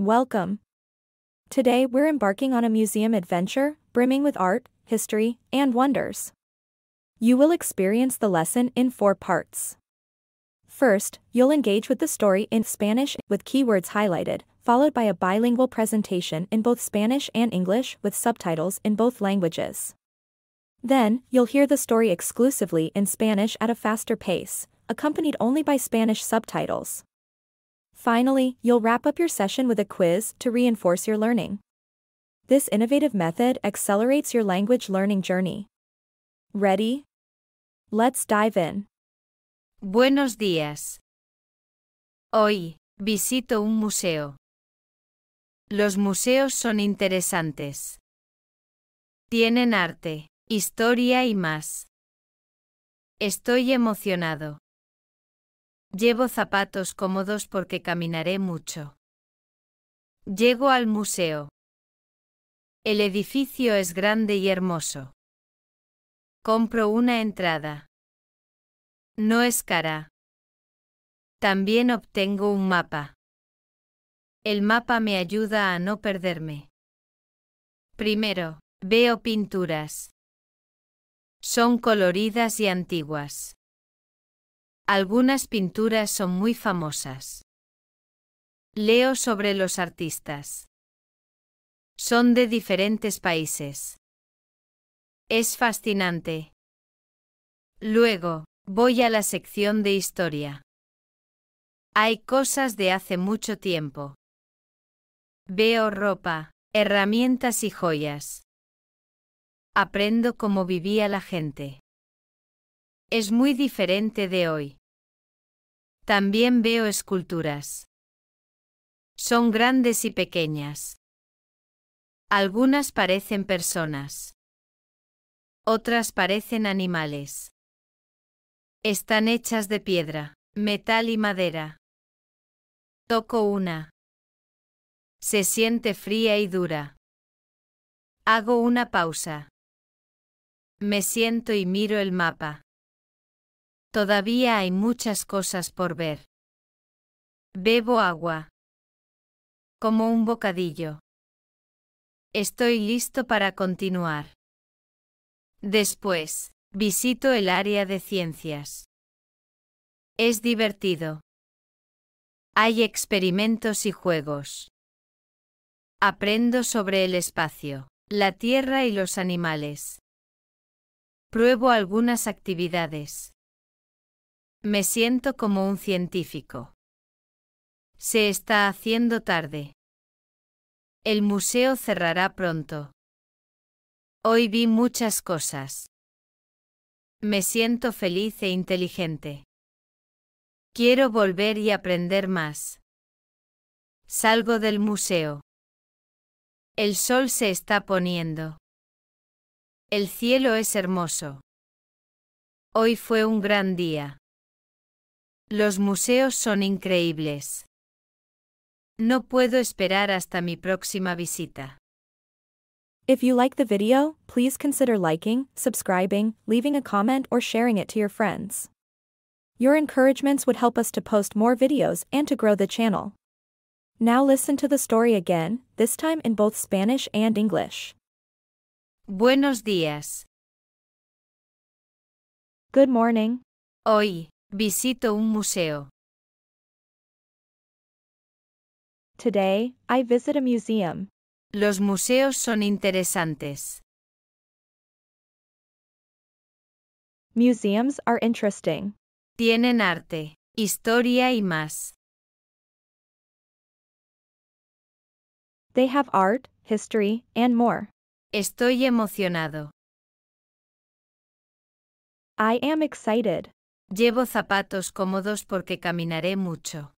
Welcome. Today we're embarking on a museum adventure, brimming with art, history, and wonders. You will experience the lesson in four parts. First, you'll engage with the story in Spanish with keywords highlighted, followed by a bilingual presentation in both Spanish and English with subtitles in both languages. Then, you'll hear the story exclusively in Spanish at a faster pace, accompanied only by Spanish subtitles. Finally, you'll wrap up your session with a quiz to reinforce your learning. This innovative method accelerates your language learning journey. Ready? Let's dive in. Buenos días. Hoy, visito un museo. Los museos son interesantes. Tienen arte, historia y más. Estoy emocionado. Llevo zapatos cómodos porque caminaré mucho. Llego al museo. El edificio es grande y hermoso. Compro una entrada. No es cara. También obtengo un mapa. El mapa me ayuda a no perderme. Primero, veo pinturas. Son coloridas y antiguas. Algunas pinturas son muy famosas. Leo sobre los artistas. Son de diferentes países. Es fascinante. Luego, voy a la sección de historia. Hay cosas de hace mucho tiempo. Veo ropa, herramientas y joyas. Aprendo cómo vivía la gente. Es muy diferente de hoy. También veo esculturas. Son grandes y pequeñas. Algunas parecen personas. Otras parecen animales. Están hechas de piedra, metal y madera. Toco una. Se siente fría y dura. Hago una pausa. Me siento y miro el mapa. Todavía hay muchas cosas por ver. Bebo agua. Como un bocadillo. Estoy listo para continuar. Después, visito el área de ciencias. Es divertido. Hay experimentos y juegos. Aprendo sobre el espacio, la tierra y los animales. Pruebo algunas actividades. Me siento como un científico. Se está haciendo tarde. El museo cerrará pronto. Hoy vi muchas cosas. Me siento feliz e inteligente. Quiero volver y aprender más. Salgo del museo. El sol se está poniendo. El cielo es hermoso. Hoy fue un gran día. Los museos son increíbles. No puedo esperar hasta mi próxima visita. If you like the video, please consider liking, subscribing, leaving a comment or sharing it to your friends. Your encouragements would help us to post more videos and to grow the channel. Now listen to the story again, this time in both Spanish and English. Buenos días. Good morning. Hoy. Visito un museo. Today, I visit a museum. Los museos son interesantes. Museums are interesting. Tienen arte, historia y más. They have art, history, and more. Estoy emocionado. I am excited. Llevo zapatos cómodos porque caminaré mucho.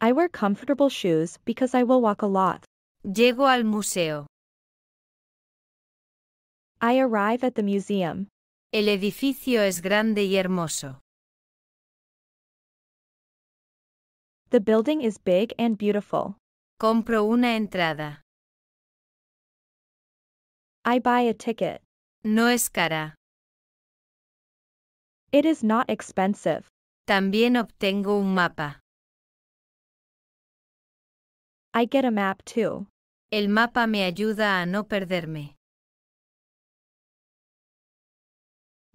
I wear comfortable shoes because I will walk a lot. Llego al museo. I arrive at the museum. El edificio es grande y hermoso. The building is big and beautiful. Compro una entrada. I buy a ticket. No es cara. It is not expensive. También obtengo un mapa. I get a map too. El mapa me ayuda a no perderme.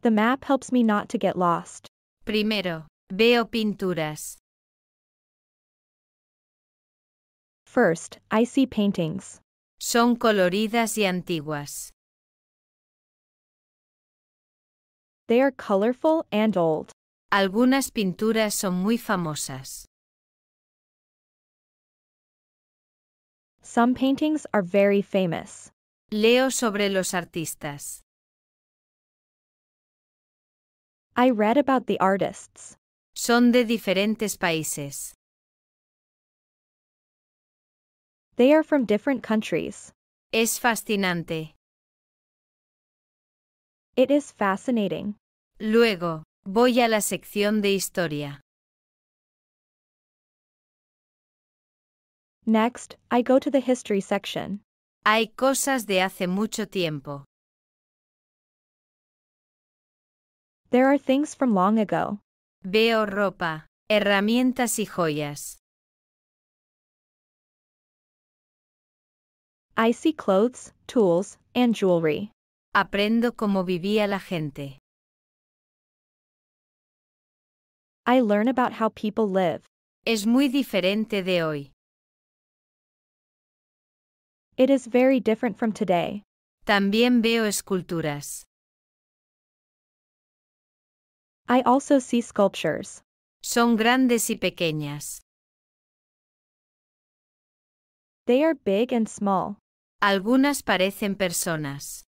The map helps me not to get lost. Primero, veo pinturas. First, I see paintings. Son coloridas y antiguas. They are colorful and old. Algunas pinturas son muy famosas. Some paintings are very famous. Leo sobre los artistas. I read about the artists. Son de diferentes países. They are from different countries. Es fascinante. It is fascinating. Luego, voy a la sección de historia. Next, I go to the history section. Hay cosas de hace mucho tiempo. There are things from long ago. Veo ropa, herramientas y joyas. I see clothes, tools, and jewelry. Aprendo cómo vivía la gente. I learn about how people live. Es muy diferente de hoy. It is very different from today. También veo esculturas. I also see sculptures. Son grandes y pequeñas. They are big and small. Algunas parecen personas.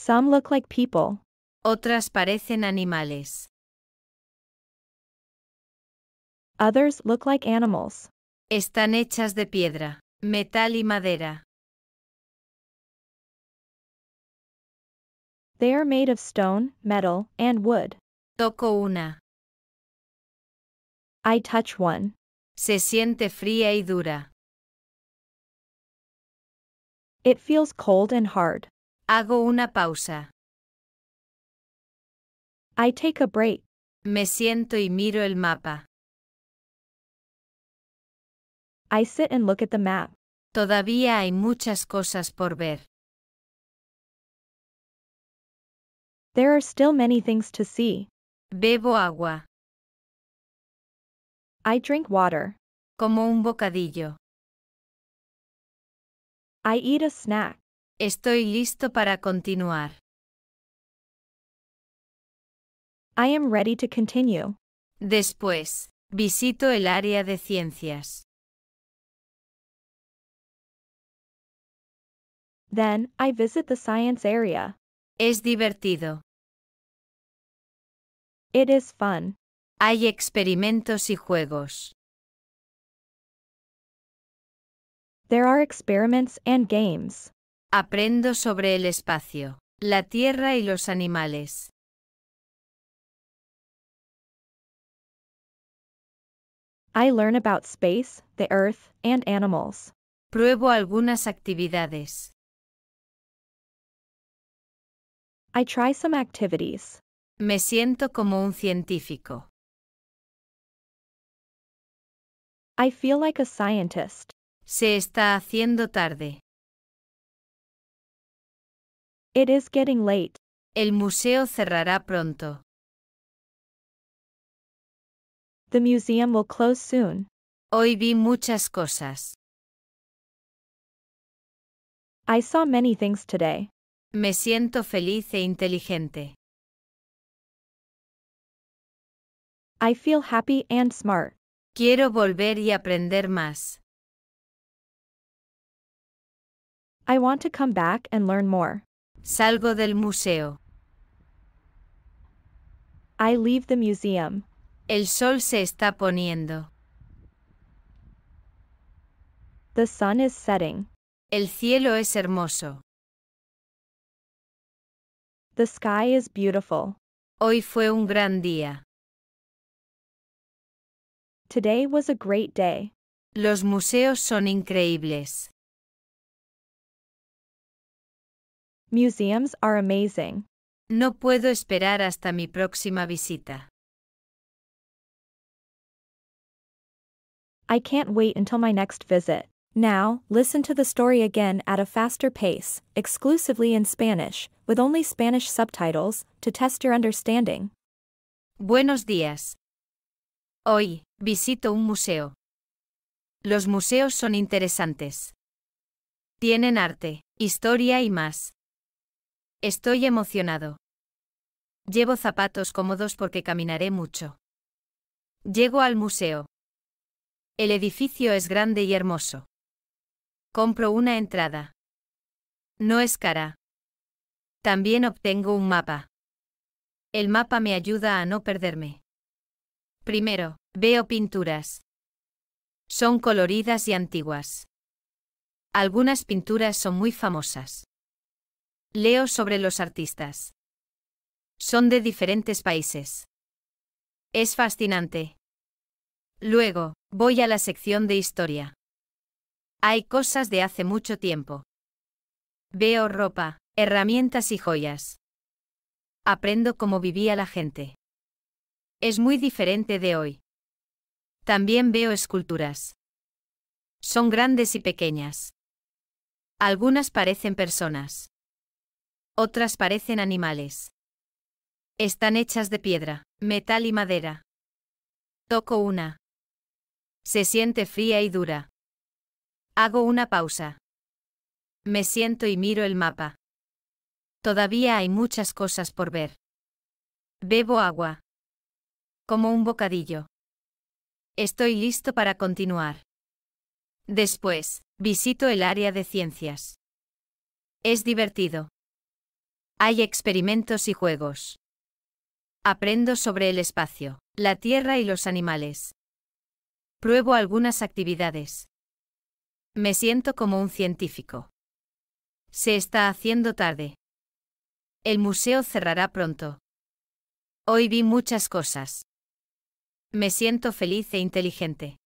Some look like people. Otras parecen animales. Others look like animals. Están hechas de piedra, metal y madera. They are made of stone, metal, and wood. Toco una. I touch one. Se siente fría y dura. It feels cold and hard. Hago una pausa. I take a break. Me siento y miro el mapa. I sit and look at the map. Todavía hay muchas cosas por ver. There are still many things to see. Bebo agua. I drink water. Como un bocadillo. I eat a snack. Estoy listo para continuar. I am ready to continue. Después, visito el área de ciencias. Then, I visit the science area. Es divertido. It is fun. Hay experimentos y juegos. There are experiments and games. Aprendo sobre el espacio, la tierra y los animales. I learn about space, the earth, and animals. Pruebo algunas actividades. I try some activities. Me siento como un científico. I feel like a scientist. Se está haciendo tarde. It is getting late. El museo cerrará pronto. The museum will close soon. Hoy vi muchas cosas. I saw many things today. Me siento feliz e inteligente. I feel happy and smart. Quiero volver y aprender más. I want to come back and learn more. Salgo del museo. I leave the museum. El sol se está poniendo. The sun is setting. El cielo es hermoso. The sky is beautiful. Hoy fue un gran día. Today was a great day. Los museos son increíbles. Museums are amazing. No puedo esperar hasta mi próxima visita. I can't wait until my next visit. Now, listen to the story again at a faster pace, exclusively in Spanish, with only Spanish subtitles, to test your understanding. Buenos días. Hoy, visito un museo. Los museos son interesantes. Tienen arte, historia y más. Estoy emocionado. Llevo zapatos cómodos porque caminaré mucho. Llego al museo. El edificio es grande y hermoso. Compro una entrada. No es cara. También obtengo un mapa. El mapa me ayuda a no perderme. Primero, veo pinturas. Son coloridas y antiguas. Algunas pinturas son muy famosas. Leo sobre los artistas. Son de diferentes países. Es fascinante. Luego, voy a la sección de historia. Hay cosas de hace mucho tiempo. Veo ropa, herramientas y joyas. Aprendo cómo vivía la gente. Es muy diferente de hoy. También veo esculturas. Son grandes y pequeñas. Algunas parecen personas otras parecen animales. Están hechas de piedra, metal y madera. Toco una. Se siente fría y dura. Hago una pausa. Me siento y miro el mapa. Todavía hay muchas cosas por ver. Bebo agua. Como un bocadillo. Estoy listo para continuar. Después, visito el área de ciencias. Es divertido. Hay experimentos y juegos. Aprendo sobre el espacio, la tierra y los animales. Pruebo algunas actividades. Me siento como un científico. Se está haciendo tarde. El museo cerrará pronto. Hoy vi muchas cosas. Me siento feliz e inteligente.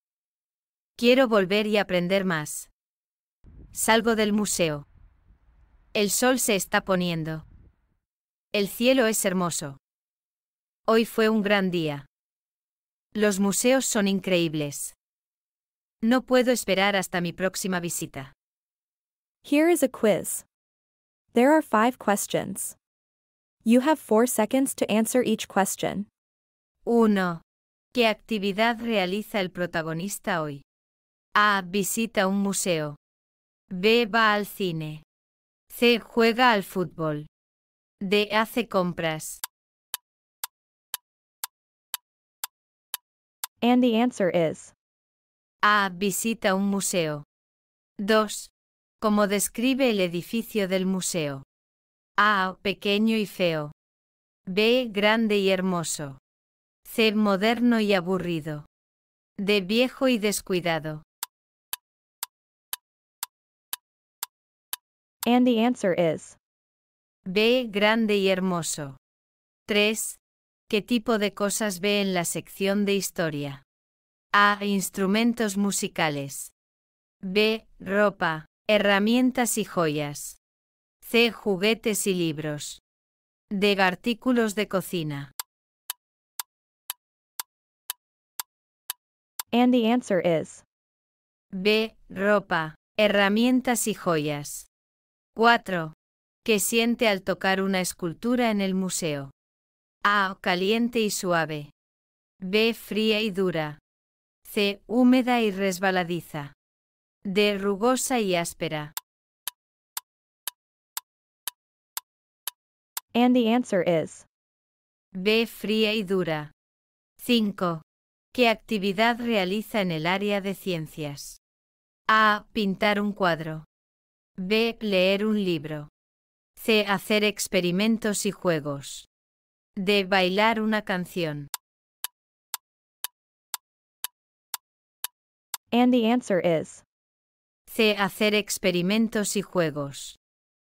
Quiero volver y aprender más. Salgo del museo. El sol se está poniendo. El cielo es hermoso. Hoy fue un gran día. Los museos son increíbles. No puedo esperar hasta mi próxima visita. Here is a quiz. There are five questions. You have four seconds to answer each question. 1. ¿Qué actividad realiza el protagonista hoy? A. Visita un museo. B. Va al cine. C. Juega al fútbol de hace compras. And the answer is A. Visita un museo. 2. Como describe el edificio del museo. A. Pequeño y feo. B. Grande y hermoso. C. Moderno y aburrido. D. Viejo y descuidado. And the answer is B. Grande y hermoso. 3. ¿Qué tipo de cosas ve en la sección de historia? A. Instrumentos musicales. B. Ropa, herramientas y joyas. C. Juguetes y libros. D. Artículos de cocina. And the answer is B. Ropa, herramientas y joyas. 4 que siente al tocar una escultura en el museo. A. Ah, caliente y suave. B. Fría y dura. C. Húmeda y resbaladiza. D. Rugosa y áspera. And the answer is B. Fría y dura. 5. ¿Qué actividad realiza en el área de ciencias? A. Pintar un cuadro. B. Leer un libro. C. Hacer experimentos y juegos. de Bailar una canción. And the answer is C. Hacer experimentos y juegos.